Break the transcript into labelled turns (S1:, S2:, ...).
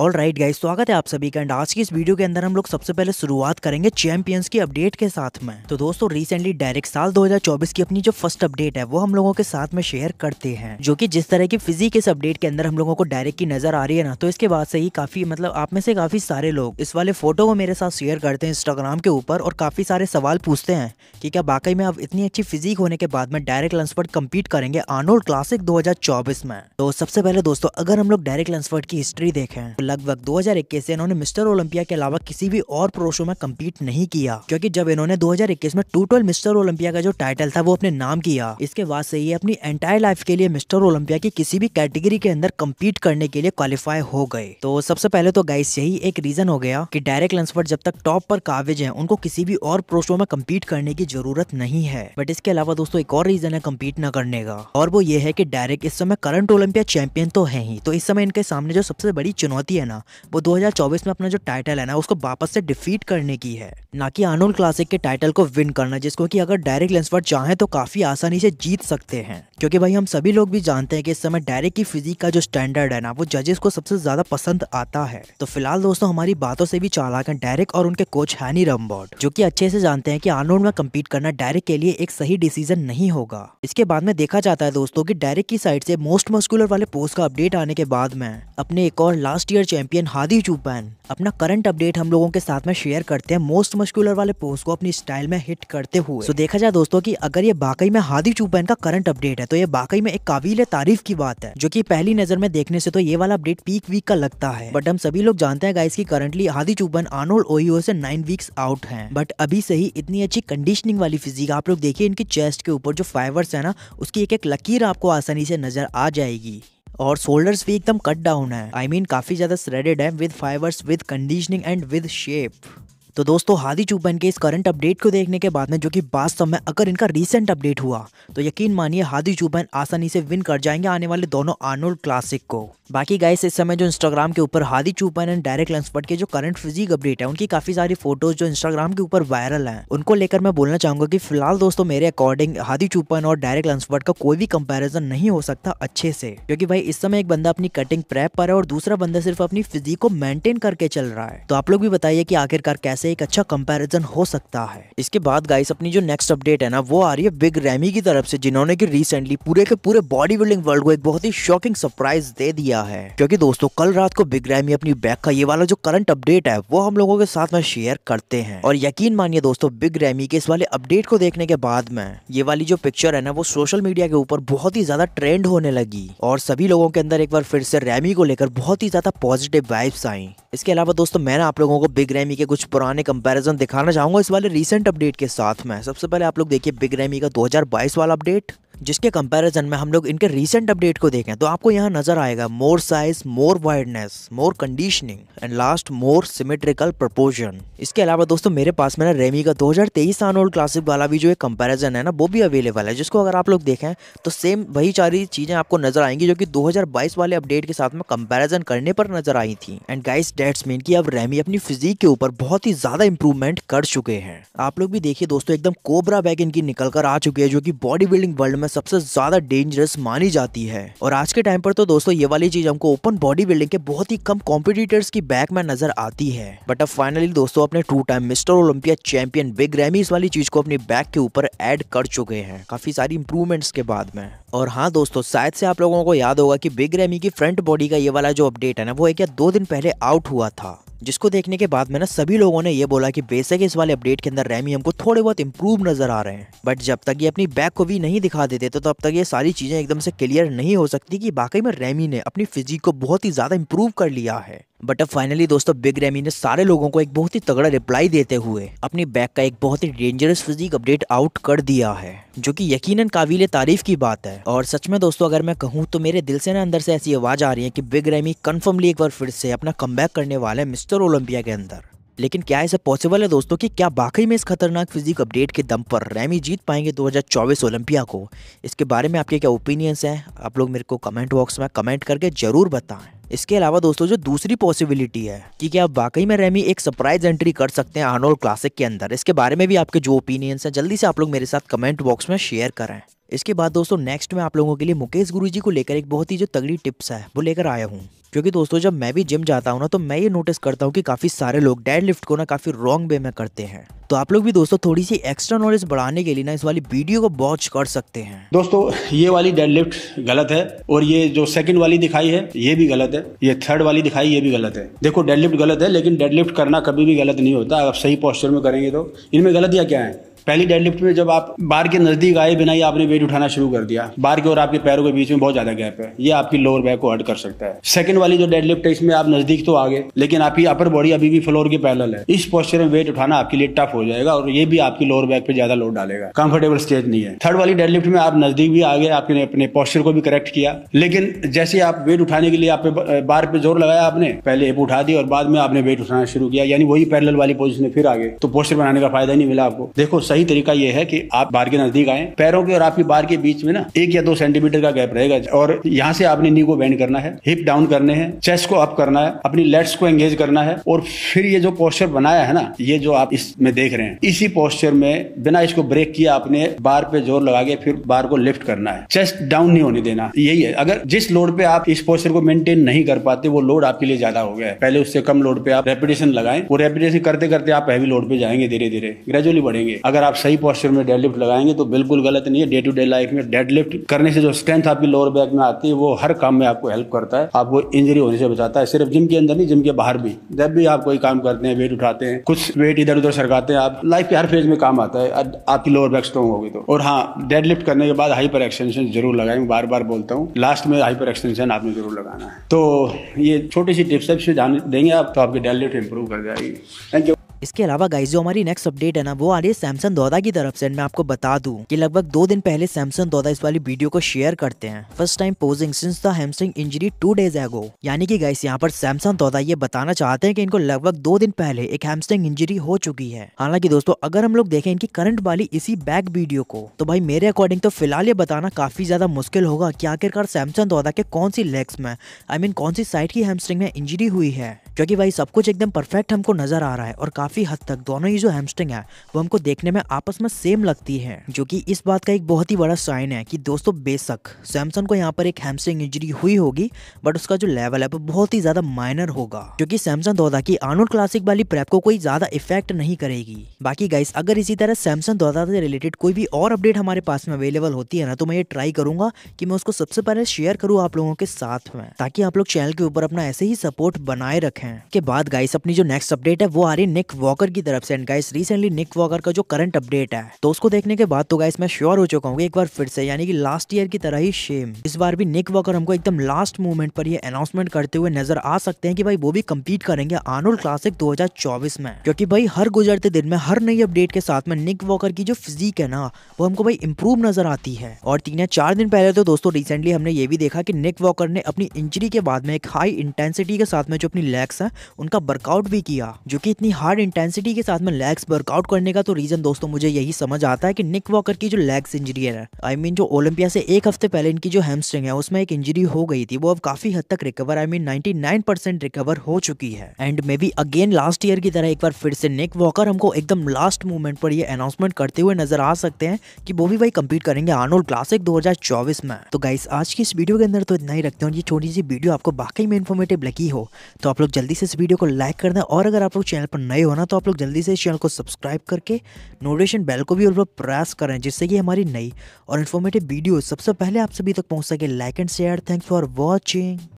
S1: all right guys स्वागत है आप सभी का एंड आज की इस वीडियो के अंदर हम लोग सबसे पहले शुरुआत करेंगे चैंपियंस की अपडेट के साथ में तो दोस्तों रिसेंटली डायरेक्ट साल 2024 की अपनी जो फर्स्ट अपडेट है वो हम लोगों के साथ में शेयर करते हैं जो कि जिस तरह की फिजिक इस अपडेट के अंदर हम लोगों को डायरेक्ट की नजर आ रही है ना तो इसके बाद से ही काफी मतलब आप में से काफी सारे लोग इस वाले फोटो को मेरे साथ शेयर करते हैं इंस्टाग्राम के ऊपर और काफी सारे सवाल पूछते हैं कि क्या बाकी में अब इतनी अच्छी फिजिक होने के बाद में डायरेक्ट लंसफर्ट कम्पीट करेंगे आनोल्ड क्लासिक दो में तो सबसे पहले दोस्तों अगर हम लोग डायरेक्ट लंसफर्ट की हिस्ट्री देखें तो लगभग इक्कीस से इन्होंने मिस्टर ओलंपिया के अलावा किसी भी और प्रो शो में कम्पीट नहीं किया क्योंकि जब इन्होंने 2021 में टू ट्वेल्व मिस्टर ओलंपिया का जो टाइटल था वो अपने नाम किया इसके बाद से ये अपनी एंटायर लाइफ के लिए मिस्टर ओलंपिया की किसी भी कैटेगरी के अंदर कम्पीट करने के लिए क्वालिफाई हो गए तो सबसे पहले तो गाइस यही एक रीजन हो गया कि डायरेक्ट लंसफर्ट जब तक टॉप पर काबिज है उनको किसी भी और प्रो शो में कम्पीट करने की जरूरत नहीं है बट इसके अलावा दोस्तों एक और रीजन है कम्पीट न करने का और वो ये है की डायरेक्ट इस समय करंट ओलंपिया चैंपियन तो है ही तो इस समय इनके सामने जो सबसे बड़ी चुनौती है ना वो 2024 में अपना जो टाइटल है ना उसको वापस से डिफीट करने की है ना कि आनोल क्लासिक के टाइटल को विन करना जिसको कि अगर डायरेक्ट लेंसवर्ड चाहें तो काफी आसानी से जीत सकते हैं क्योंकि भाई हम सभी लोग भी जानते हैं कि इस समय डायरेक्ट की फिजिक का जो स्टैंडर्ड है ना वो जजेस को सबसे ज्यादा पसंद आता है तो फिलहाल दोस्तों हमारी बातों से भी चालाक है डायरेक्ट और उनके कोच हैनी रमबॉर्ड जो की अच्छे से जानते हैं की आनोल में कम्पीट करना डायरेक्ट के लिए एक सही डिसीजन नहीं होगा इसके बाद में देखा जाता है दोस्तों की डायरेक्ट की साइड से मोस्ट मस्कुलर वाले पोस्ट का अपडेट आने के बाद में अपने एक और last year year champion Hadi Choopan अपना करंट अपडेट हम लोगों के साथ में शेयर करते हैं मोस्ट मस्कुलर वाले पोस्ट को अपनी स्टाइल में हिट करते हुए तो देखा जाए दोस्तों कि अगर ये बाकी में हादी चुपैन का करंट अपडेट है तो ये वाकई में एक काबिल तारीफ की बात है जो की पहली नजर में देखने से तो ये वाला अपडेट पीक वीक का लगता है बट हम सभी लोग जानते हैं गाइस की करंटली हादी चुपैन आनोल ओ से नाइन वीक्स आउट है बट अभी से ही इतनी अच्छी कंडीशनिंग वाली फिजिक आप लोग देखिए इनकी चेस्ट के ऊपर जो फाइवर्स है ना उसकी एक एक लकीर आपको आसानी से नजर आ जाएगी और शोल्डर्स भी एकदम कट डाउन है आई I मीन mean, काफी ज्यादा स्रेडेड है with fibres with conditioning and with shape तो दोस्तों हादी चुपन के इस करंट अपडेट को देखने के बाद में जो कि वास्तव में अगर इनका रीसेंट अपडेट हुआ तो यकीन मानिए हादी चुपन आसानी से विन कर जाएंगे आने वाले दोनों आर्नोल्ड क्लासिक को बाकी गाइस इस समय जो इंस्टाग्राम के ऊपर हादी चुपन एंड डायरेक्ट लंसपट के जो करंट फिजिक अपडेट है उनकी काफी सारी फोटोज जो इंस्टाग्राम के ऊपर वायरल है उनको लेकर मैं बोलना चाहूंगा की फिलहाल दोस्तों मेरे अकॉर्डिंग हादी चुपन और डायरेक्ट लंसपट का कोई भी कंपेरिजन नहीं हो सकता अच्छे से क्योंकि भाई इस समय एक बंदा अपनी कटिंग प्रेप पर है और दूसरा बंदा सिर्फ अपनी फिजिक को मेंटेन करके चल रहा है तो आप लोग भी बताइए की आखिरकार कैसे से एक अच्छा कंपैरिजन हो सकता है इसके बाद गाइस अपनी जो नेक्स्ट अपडेट है ना वो आ रही है बिग रैमी की तरफ से जिन्होंने की रिसेंटली पूरे के पूरे बॉडी बिल्डिंग वर्ल्ड को एक बहुत ही शॉकिंग सरप्राइज दे दिया है क्योंकि दोस्तों कल रात को बिग रैमी अपनी बैक का ये वाला जो करंट अपडेट है वो हम लोगों के साथ में शेयर करते हैं और यकीन मानिए दोस्तों बिग रैमी के इस वाले अपडेट को देखने के बाद में ये वाली जो पिक्चर है ना वो सोशल मीडिया के ऊपर बहुत ही ज्यादा ट्रेंड होने लगी और सभी लोगों के अंदर एक बार फिर से रैमी को लेकर बहुत ही ज्यादा पॉजिटिव वाइब्स आई इसके अलावा दोस्तों मैंने आप लोगों को बिग रैमी के कुछ पुराने पुराने कंपैरिजन दिखाना चाहूँगा इस वाले रीसेंट अपडेट के साथ में सबसे पहले आप लोग देखिए बिग रेमी का 2022 वाला अपडेट जिसके कंपैरिजन में हम लोग इनके रीसेंट अपडेट को देखें तो आपको यहाँ नज़र आएगा more size more wideness more conditioning and last more symmetrical proportion इसके अलावा दोस्तों मेरे पास में ना रेमी का 2023 हजार ओल्ड क्लासिक वाला भी जो एक कंपैरिजन है ना वो भी अवेलेबल है जिसको अगर आप लोग देखें तो सेम वही सारी चीज़ें आपको नजर आएंगी जो कि दो वाले अपडेट के साथ में कंपेरिजन करने पर नजर आई थी एंड गाइस डेट्स मीन की अब रेमी अपनी फिजिक के ऊपर बहुत ही ज़्यादा इंप्रूवमेंट कर चुके हैं आप लोग भी देखिए दोस्तों एकदम कोबरा बैग इनकी निकल कर आ चुकी है जो की बॉडी बिल्डिंग वर्ल्ड में सबसे ज्यादा डेंजरस मानी जाती है और आज के टाइम पर तो दोस्तों ये वाली चीज हमको ओपन बॉडी बिल्डिंग के बहुत ही कम कॉम्पिटिटर्स की बैक में नजर आती है बट अब फाइनली दोस्तों अपने two time Mister Olympia champion Big Ramy इस वाली चीज को अपने बैक के ऊपर एड कर चुके हैं काफी सारी इंप्रूवमेंट्स के बाद में और हाँ दोस्तों शायद से आप लोगों को याद होगा कि बिग रैमी की फ्रंट बॉडी का ये वाला जो अपडेट है ना वो एक या दो दिन पहले आउट हुआ था जिसको देखने के बाद में ना सभी लोगों ने ये बोला कि बेशक इस वाले अपडेट के अंदर रैमी हमको थोड़े बहुत इंप्रूव नजर आ रहे हैं बट जब तक ये अपनी बैक को भी नहीं दिखा देते तो तब तक ये सारी चीजें एकदम से क्लियर नहीं हो सकती कि बाकी में रैमी ने अपनी फिजिक को बहुत ही ज्यादा इंप्रूव कर लिया है बट अब फाइनली दोस्तों बिग रेमी ने सारे लोगों को एक बहुत ही तगड़ा रिप्लाई देते हुए अपनी बैक का एक बहुत ही डेंजरस फिजिक अपडेट आउट कर दिया है जो कि यकीनन काबिल तारीफ की बात है और सच में दोस्तों अगर मैं कहूँ तो मेरे दिल से ना अंदर से ऐसी आवाज़ आ रही है कि बिग रेमी कन्फर्मली एक बार फिर से अपना कम करने वाला है मिस्टर ओलंपिया के अंदर लेकिन क्या ऐसा पॉसिबल है दोस्तों कि क्या वाकई में इस खतरनाक फिजिक अपडेट के दम पर रैमी जीत पाएंगे 2024 ओलंपिया को इसके बारे में आपके क्या ओपिनियंस हैं आप लोग मेरे को कमेंट बॉक्स में कमेंट करके ज़रूर बताएं इसके अलावा दोस्तों जो दूसरी पॉसिबिलिटी है कि क्या आप वाकई में रेमी एक सरप्राइज एंट्री कर सकते हैं आनोल क्लासिक के अंदर इसके बारे में भी आपके जो ओपिनियंस हैं जल्दी से आप लोग मेरे साथ कमेंट बॉक्स में शेयर करें इसके बाद दोस्तों नेक्स्ट में आप लोगों के लिए मुकेश गुरु जी को लेकर एक बहुत ही जो तगड़ी टिप्स है वो लेकर आया हूँ क्योंकि दोस्तों जब मैं भी जिम जाता हूँ ना तो मैं ये नोटिस करता हूँ कि काफ़ी सारे लोग डेड लिफ्ट को ना काफ़ी रॉन्ग वे में करते हैं तो आप लोग भी दोस्तों थोड़ी सी एक्स्ट्रा नॉलेज बढ़ाने के लिए ना इस वाली वीडियो को वॉच कर सकते हैं
S2: दोस्तों ये वाली डेड लिफ्ट गलत है और ये जो सेकंड वाली दिखाई है ये भी गलत है ये थर्ड वाली दिखाई ये भी गलत है देखो डेड लिफ्ट गलत है लेकिन डेड लिफ्ट करना कभी भी गलत नहीं होता आप सही पॉस्चर में करेंगे तो इनमें गलतियाँ क्या है पहली डेडलिफ्ट में जब आप बार के नज़दीक आए बिना ही आपने वेट उठाना शुरू कर दिया बार के और आपके पैरों के बीच में बहुत ज़्यादा गैप है ये आपकी लोअर बैक को हर्ट कर सकता है सेकंड वाली जो डेडलिफ्ट है इसमें आप नज़दीक तो आगे लेकिन आपकी अपर बॉडी अभी भी फ्लोर के पैरल है इस पोस्चर में वेट उठाना आपके लिए टफ हो जाएगा और ये भी आपकी लोअर बैक पे ज़्यादा लोड डालेगा कंफर्टेबल स्टेज नहीं है थर्ड वाली डेडलिफ्ट में आप नज़दीक भी आगे आपने अपने पोस्टर को भी करेक्ट किया लेकिन जैसे आप वेट उठाने के लिए आप बार पे जोर लगाया आपने पहले एप उठा दी और बाद में आपने वेट उठाना शुरू किया यानी वही पैरल वाली पोजिशन में फिर आगे तो पोस्टर बनाने का फायदा नहीं मिला आपको देखो सही तरीका यह है कि आप बार के नजदीक आए पैरों के और आपकी बार के बीच में ना एक या दो सेंटीमीटर का गैप रहेगा और यहाँ से आपने नी को बेंड करना है हिप डाउन करने हैं चेस्ट को अप करना है अपनी लेट्स को एंगेज करना है और फिर ये जो पोस्चर बनाया है ना ये जो आप इसमें देख रहे हैं इसी पोस्चर में बिना इसको ब्रेक किया आपने बार पे जोर लगा के फिर बार को लिफ्ट करना है चेस्ट डाउन नहीं होने देना यही है अगर जिस लोड पे आप इस पोस्चर को मेंटेन नहीं कर पाते वो लोड आपके लिए ज्यादा हो गया है पहले उससे कम लोड पे आप रेपिटेशन लगाए वो रेपिटेशन करते करते आप हैवी लोड पे जाएंगे धीरे धीरे ग्रेजुअली बढ़ेंगे अगर अगर आप सही पॉस्चर में डेडलिफ्ट लगाएंगे तो बिल्कुल गलत नहीं है डे टू डे लाइफ में डेडलिफ्ट करने से जो स्ट्रेंथ आपकी लोअर बैक में आती है वो हर काम में आपको हेल्प करता है आपको इंजरी होने से बचाता है सिर्फ जिम के अंदर नहीं जिम के बाहर भी जब भी आप कोई काम करते हैं वेट उठाते हैं कुछ वेट इधर उधर सरकाते हैं आप लाइफ के हर फेज में काम आता है आपकी लोअर बैक स्ट्रॉन्ग होगी तो और हाँ डेड करने के बाद हाइपर एक्सटेंशन जरूर लगाएंगे बार बार बोलता हूँ लास्ट में हाइपर एक्सटेंशन आपने जरूर लगाना है तो ये छोटी सी टिप्स है देंगे आप तो आपकी डेड लिफ्ट इंप्रूव कर जाएगी
S1: थैंक यू इसके अलावा गाइस जो हमारी नेक्स्ट अपडेट है ना वो आ रही है सैमसंग दौदा की तरफ से मैं आपको बता दू कि लगभग दो दिन पहले सैमसंग दौदा इस वाली वीडियो को शेयर करते हैं first time posing since the injury two days ago यानी कि गाइस यहाँ पर सैमसंग दौदा ये बताना चाहते हैं कि इनको लगभग दो दिन पहले एक हेमस्ट्रिंग इंजरी हो चुकी है हालांकि दोस्तों अगर हम लोग देखें इनकी करंट वाली इसी बैक वीडियो को तो भाई मेरे अकॉर्डिंग तो फिलहाल ये बताना काफी ज्यादा मुश्किल होगा की आखिरकार सैमसंग दौदा के कौन सी लेग्स में आई मीन कौन सी साइड की हेमस्ट्रिंग में इंजरी हुई है क्योंकि भाई सब कुछ एकदम परफेक्ट हमको नजर आ रहा है और काफी काफ़ी हद तक दोनों ही जो हैमस्ट्रिंग है वो हमको देखने में आपस में सेम लगती है जो कि इस बात का एक बहुत ही बड़ा साइन है कि दोस्तों बेशक सैमसंग को यहाँ पर एक हैमस्ट्रिंग इंजरी हुई होगी बट उसका जो लेवल है वो बहुत ही ज़्यादा माइनर होगा क्योंकि सैमसंग दौदा की आनूर क्लासिक वाली प्रेप को कोई ज़्यादा इफेक्ट नहीं करेगी बाकी गाइस अगर इसी तरह सैमसंग दौदा से रिलेटेड कोई भी और अपडेट हमारे पास में अवेलेबल होती है ना तो मैं ये ट्राई करूंगा कि मैं उसको सबसे पहले शेयर करूँ आप लोगों के साथ में ताकि आप लोग चैनल के ऊपर अपना ऐसे ही सपोर्ट बनाए रखें के बाद गाइस अपनी जो नेक्स्ट अपडेट है वो आ रही निक वॉकर की तरफ से and guys recently Nick Walker का जो करंट अपडेट है तो उसको देखने के बाद तो गाइस मैं श्योर हो चुका हूँ एक बार फिर से यानी कि लास्ट ईयर की तरह ही शेम इस बार भी निक वॉकर हमको एकदम लास्ट मोमेंट पर ये अनाउंसमेंट करते हुए नजर आ सकते हैं कि भाई वो भी कम्पीट करेंगे आनोल क्लासिक दो में क्योंकि भाई हर गुजरते दिन में हर नई अपडेट के साथ में निक वॉकर की जो फिजिक है ना वो हमको भाई इम्प्रूव नजर आती है और तीन या चार दिन पहले तो दोस्तों रिसेंटली हमने ये भी देखा की निक वॉकर ने अपनी इंजरी के बाद में एक हाई इंटेंसिटी के साथ में जो अपनी लेग्स है उनका वर्कआउट भी किया जो की इतनी हार्ड इंटेंसिटी के साथ में लेग्स वर्कआउट करने का तो रीजन दोस्तों मुझे यही समझ आता है कि निक वॉकर की जो लेग्स इंजरी है आई I मीन mean, जो ओलंपिया से एक हफ्ते पहले इनकी जो हेमस्ट्रिंग है उसमें एक इंजरी हो गई थी वो अब काफी हद तक recover I mean ninety recover हो चुकी है and maybe again last year की तरह एक बार फिर से निक वॉकर हमको एकदम लास्ट मूवमेंट पर ये अनाउंसमेंट करते हुए नजर आ सकते हैं कि वो भी वही कम्पीट करेंगे आर्नोल्ड क्लासिक दो में तो गाइस आज की इस वीडियो के अंदर तो इतना ही रखते हैं ये छोटी सी वीडियो आपको बाकी में इन्फॉर्मेटिव लगी हो तो आप लोग जल्दी से इस वीडियो को लाइक कर दें और अगर आप लोग चैनल पर नए हो होना तो आप लोग जल्दी से इस चैनल को सब्सक्राइब करके नोटिफिकेशन बेल को भी और प्रेस करें जिससे कि हमारी नई और इन्फॉर्मेटिव वीडियो सबसे पहले आप सभी तक पहुँच सके like and share thanks for watching